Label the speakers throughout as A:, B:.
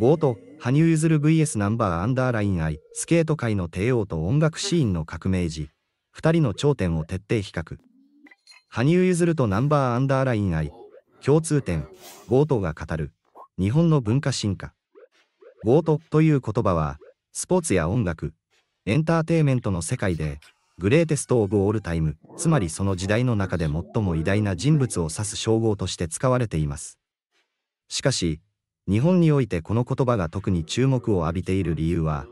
A: 冒頭、羽生結弦 VS ナンバーアンダーライン愛、スケート界の帝王と音楽シーンの革命児、2人の頂点を徹底比較。羽生結弦とナンバーアンダーライン愛、共通点、冒ートが語る、日本の文化進化。冒ートという言葉は、スポーツや音楽、エンターテイメントの世界で、グレーテスト・オブ・オール・タイム、つまりその時代の中で最も偉大な人物を指す称号として使われています。しかし、日本においてこの言葉が特に注目を浴びている理由は、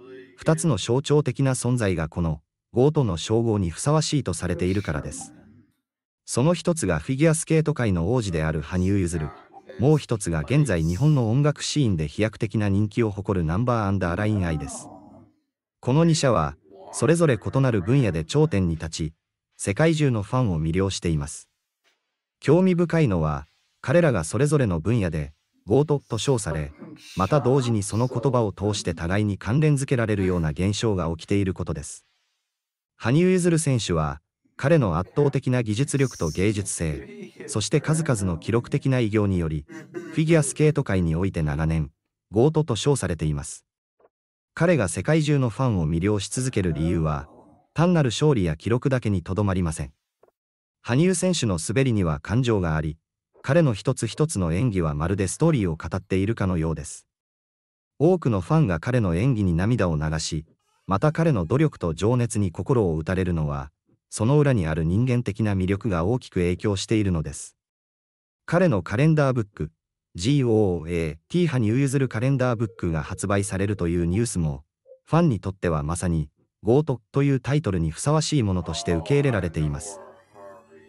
A: 2つの象徴的な存在がこの、ゴートの称号にふさわしいとされているからです。その一つがフィギュアスケート界の王子である羽生結弦、もう一つが現在日本の音楽シーンで飛躍的な人気を誇るナンバーアンダーラインアイです。この2社は、それぞれ異なる分野で頂点に立ち、世界中のファンを魅了しています。興味深いのは、彼らがそれぞれの分野で強盗と称され、また同時にその言葉を通して互いに関連づけられるような現象が起きていることです。羽生結弦選手は、彼の圧倒的な技術力と芸術性、そして数々の記録的な偉業により、フィギュアスケート界において長年、ゴートと称されています。彼が世界中のファンを魅了し続ける理由は、単なる勝利や記録だけにとどまりません。羽生選手の滑りには感情があり、彼の一つ一つの演技はまるでストーリーを語っているかのようです。多くのファンが彼の演技に涙を流し、また彼の努力と情熱に心を打たれるのは、その裏にある人間的な魅力が大きく影響しているのです。彼のカレンダーブック、GOA、T 派に譲るカレンダーブックが発売されるというニュースも、ファンにとってはまさに、ゴートというタイトルにふさわしいものとして受け入れられています。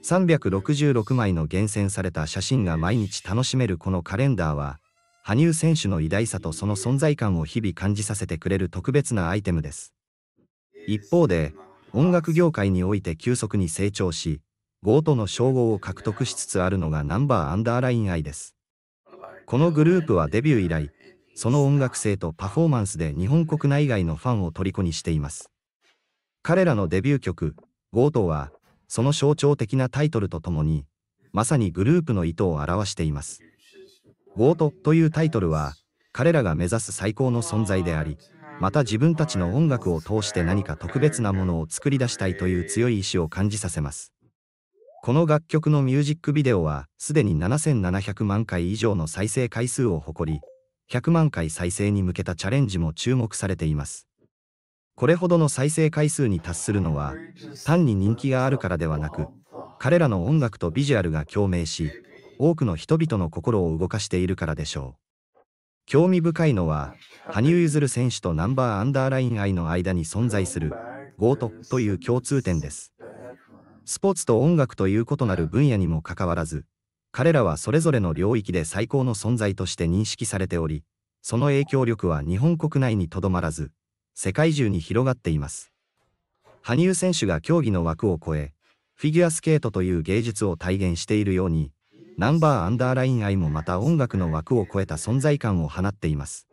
A: 366枚の厳選された写真が毎日楽しめるこのカレンダーは、羽生選手の偉大さとその存在感を日々感じさせてくれる特別なアイテムです。一方で、音楽業界において急速に成長し、ゴートの称号を獲得しつつあるのがナンバーアンダーライン愛です。このグループはデビュー以来、その音楽性とパフォーマンスで日本国内外のファンを虜にしています。彼らのデビュー曲、ゴートは、その象徴的なタイトルとともに、まさにグループの意図を表しています。ゴートというタイトルは、彼らが目指す最高の存在であり、また自分たちの音楽を通して何か特別なものを作り出したいという強い意志を感じさせます。この楽曲のミュージックビデオは、すでに7700万回以上の再生回数を誇り、100万回再生に向けたチャレンジも注目されています。これほどの再生回数に達するのは単に人気があるからではなく彼らの音楽とビジュアルが共鳴し多くの人々の心を動かしているからでしょう興味深いのは羽生結弦選手とナンバーアンダーライン愛の間に存在するゴートという共通点ですスポーツと音楽という異なる分野にもかかわらず彼らはそれぞれの領域で最高の存在として認識されておりその影響力は日本国内にとどまらず世界中に広がっています。羽生選手が競技の枠を超え、フィギュアスケートという芸術を体現しているように、ナンバーアンダーライン愛もまた音楽の枠を超えた存在感を放っています。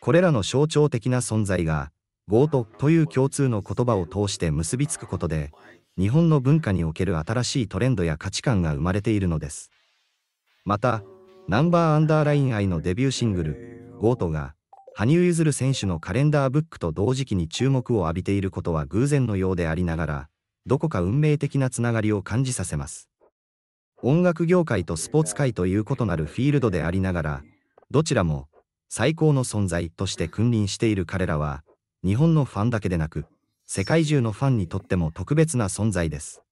A: これらの象徴的な存在が、ゴートという共通の言葉を通して結びつくことで、日本の文化における新しいトレンドや価値観が生まれているのです。また、ナンバーアンダーライン愛のデビューシングル、ゴートが、羽生結弦選手のカレンダーブックと同時期に注目を浴びていることは偶然のようでありながら、どこか運命的なつながりを感じさせます。音楽業界とスポーツ界という異なるフィールドでありながら、どちらも最高の存在として君臨している彼らは、日本のファンだけでなく、世界中のファンにとっても特別な存在です。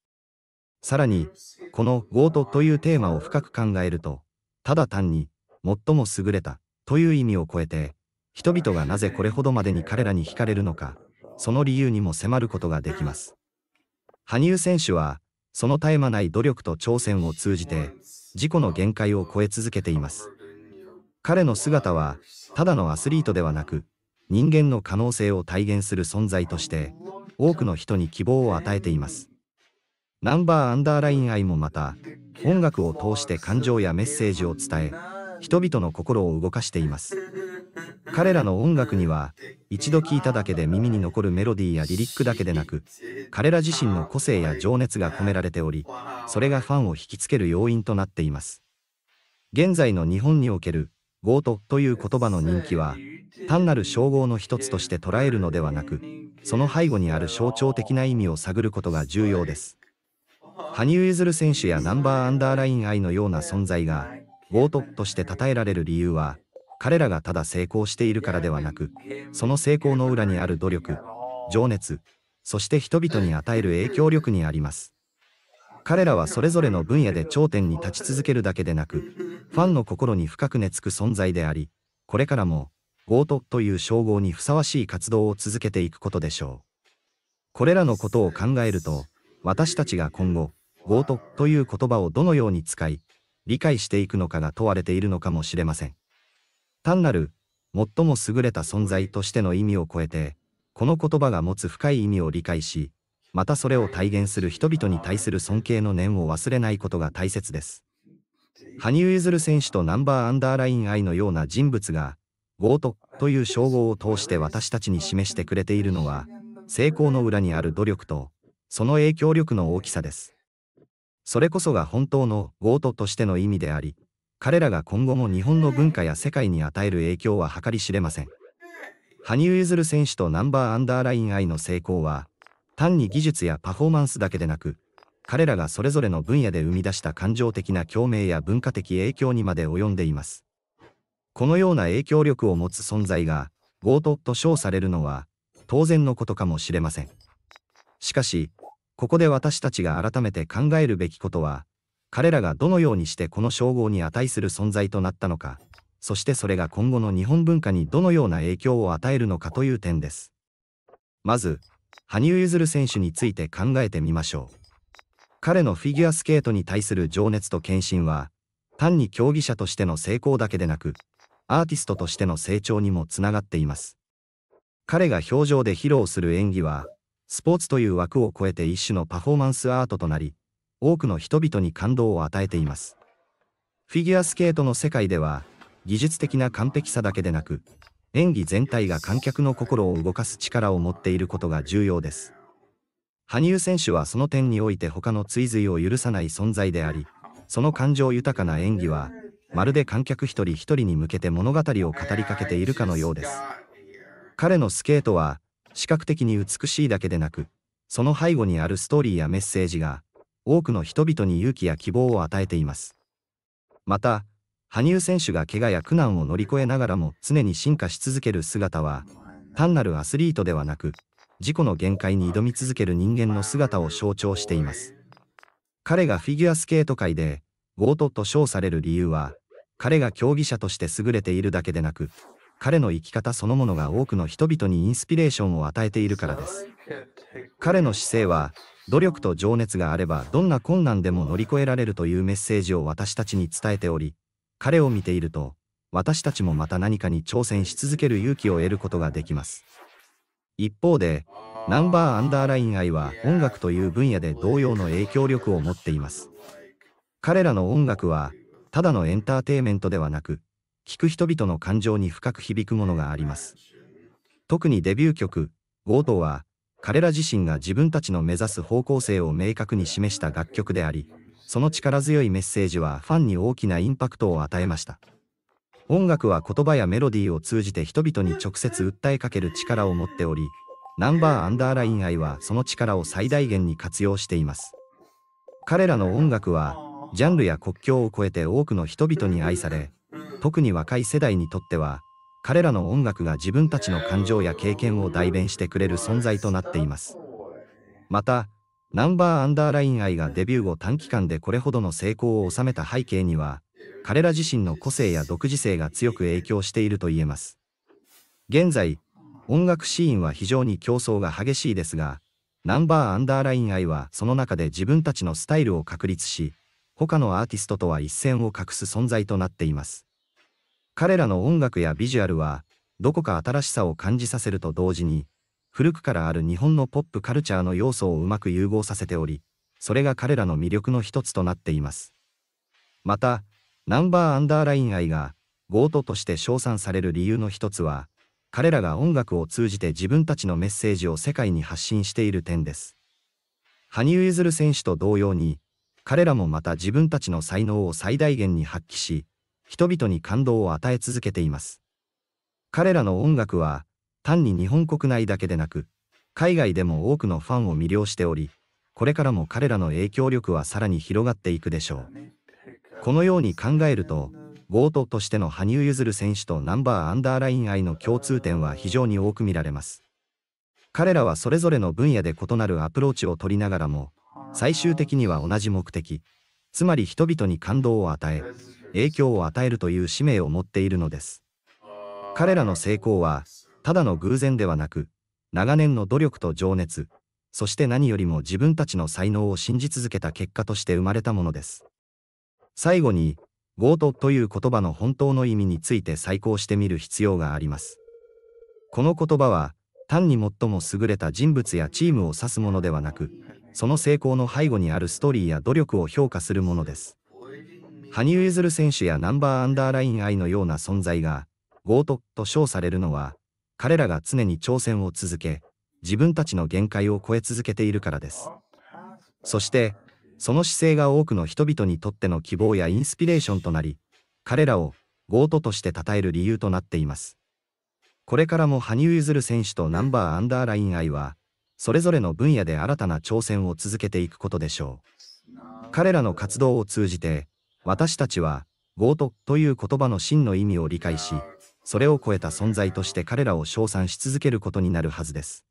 A: さらに、この「ゴート」というテーマを深く考えると、ただ単に、最も優れたという意味を超えて、人々がなぜこれほどまでに彼らに惹かれるのか、その理由にも迫ることができます。羽生選手は、その絶え間ない努力と挑戦を通じて、自己の限界を超え続けています。彼の姿は、ただのアスリートではなく、人間の可能性を体現する存在として、多くの人に希望を与えています。ナンバーアンダーライン愛もまた、音楽を通して感情やメッセージを伝え、人々の心を動かしています。彼らの音楽には一度聴いただけで耳に残るメロディーやリリックだけでなく彼ら自身の個性や情熱が込められておりそれがファンを引きつける要因となっています現在の日本におけるゴートという言葉の人気は単なる称号の一つとして捉えるのではなくその背後にある象徴的な意味を探ることが重要です羽生結弦選手やナンバーアンダーライン愛のような存在がゴートとして称えられる理由は彼らがただ成功しているからではなく、その成功の裏にある努力、情熱、そして人々に与える影響力にあります。彼らはそれぞれの分野で頂点に立ち続けるだけでなく、ファンの心に深く根付く存在であり、これからも、ゴートという称号にふさわしい活動を続けていくことでしょう。これらのことを考えると、私たちが今後、ゴートという言葉をどのように使い、理解していくのかが問われているのかもしれません。単なる、最も優れた存在としての意味を超えて、この言葉が持つ深い意味を理解し、またそれを体現する人々に対する尊敬の念を忘れないことが大切です。羽生結弦選手とナンバーアンダーライン愛のような人物が、ゴートという称号を通して私たちに示してくれているのは、成功の裏にある努力と、その影響力の大きさです。それこそが本当のゴートとしての意味であり、彼らが今後も日本の文化や世界に与える影響は計り知れません。羽生結弦選手とナンバーアンダーライン I の成功は、単に技術やパフォーマンスだけでなく、彼らがそれぞれの分野で生み出した感情的な共鳴や文化的影響にまで及んでいます。このような影響力を持つ存在が、冒頭と称されるのは、当然のことかもしれません。しかし、ここで私たちが改めて考えるべきことは、彼らがどのようにしてこの称号に値する存在となったのかそしてそれが今後の日本文化にどのような影響を与えるのかという点ですまず羽生結弦選手について考えてみましょう彼のフィギュアスケートに対する情熱と献身は単に競技者としての成功だけでなくアーティストとしての成長にもつながっています彼が表情で披露する演技はスポーツという枠を超えて一種のパフォーマンスアートとなり多くの人々に感動を与えています。フィギュアスケートの世界では、技術的な完璧さだけでなく、演技全体が観客の心を動かす力を持っていることが重要です。羽生選手はその点において他の追随を許さない存在であり、その感情豊かな演技は、まるで観客一人一人に向けて物語を語りかけているかのようです。彼のスケートは、視覚的に美しいだけでなく、その背後にあるストーリーやメッセージが、多くの人々に勇気や希望を与えています。また、羽生選手が怪我や苦難を乗り越えながらも常に進化し続ける姿は、単なるアスリートではなく、自己の限界に挑み続ける人間の姿を象徴しています。彼がフィギュアスケート界で、ゴートと称される理由は、彼が競技者として優れているだけでなく、彼の生き方そのものが多くの人々にインスピレーションを与えているからです。彼の姿勢は、努力と情熱があればどんな困難でも乗り越えられるというメッセージを私たちに伝えており、彼を見ていると、私たちもまた何かに挑戦し続ける勇気を得ることができます。一方で、ナンバーアンダーライン愛は音楽という分野で同様の影響力を持っています。彼らの音楽は、ただのエンターテイメントではなく、聴く人々の感情に深く響くものがあります。特にデビュー曲、ゴートは、彼ら自身が自分たちの目指す方向性を明確に示した楽曲であり、その力強いメッセージはファンに大きなインパクトを与えました。音楽は言葉やメロディーを通じて人々に直接訴えかける力を持っており、ナンバーアンダーライン愛はその力を最大限に活用しています。彼らの音楽は、ジャンルや国境を超えて多くの人々に愛され、特に若い世代にとっては、彼らの音楽が自分たちの感情や経験を代弁してくれる存在となっています。また、ナンバーアンダーライン愛がデビュー後短期間でこれほどの成功を収めた背景には、彼ら自身の個性や独自性が強く影響していると言えます。現在、音楽シーンは非常に競争が激しいですが、ナンバーアンダーライン愛はその中で自分たちのスタイルを確立し、他のアーティストとは一線を画す存在となっています。彼らの音楽やビジュアルは、どこか新しさを感じさせると同時に、古くからある日本のポップカルチャーの要素をうまく融合させており、それが彼らの魅力の一つとなっています。また、ナンバーアンダーライン愛が、ゴートとして称賛される理由の一つは、彼らが音楽を通じて自分たちのメッセージを世界に発信している点です。羽生結弦選手と同様に、彼らもまた自分たちの才能を最大限に発揮し、人々に感動を与え続けています。彼らの音楽は、単に日本国内だけでなく、海外でも多くのファンを魅了しており、これからも彼らの影響力はさらに広がっていくでしょう。このように考えると、ゴートとしての羽生結弦選手とナンバーアンダーライン愛の共通点は非常に多く見られます。彼らはそれぞれの分野で異なるアプローチを取りながらも、最終的には同じ目的、つまり人々に感動を与え、影響を与えるという使命を持っているのです。彼らの成功は、ただの偶然ではなく、長年の努力と情熱、そして何よりも自分たちの才能を信じ続けた結果として生まれたものです。最後に、ゴートという言葉の本当の意味について再考してみる必要があります。この言葉は、単に最も優れた人物やチームを指すものではなく、その成功の背後にあるストーリーや努力を評価するものです。羽生結弦選手やナンバーアンダーライン愛のような存在が、ゴートと称されるのは、彼らが常に挑戦を続け、自分たちの限界を超え続けているからです。そして、その姿勢が多くの人々にとっての希望やインスピレーションとなり、彼らをゴートとして称える理由となっています。これからも羽生結弦選手とナンバーアンダーライン愛は、それぞれの分野で新たな挑戦を続けていくことでしょう。彼らの活動を通じて、私たちは、ゴートという言葉の真の意味を理解し、それを超えた存在として彼らを称賛し続けることになるはずです。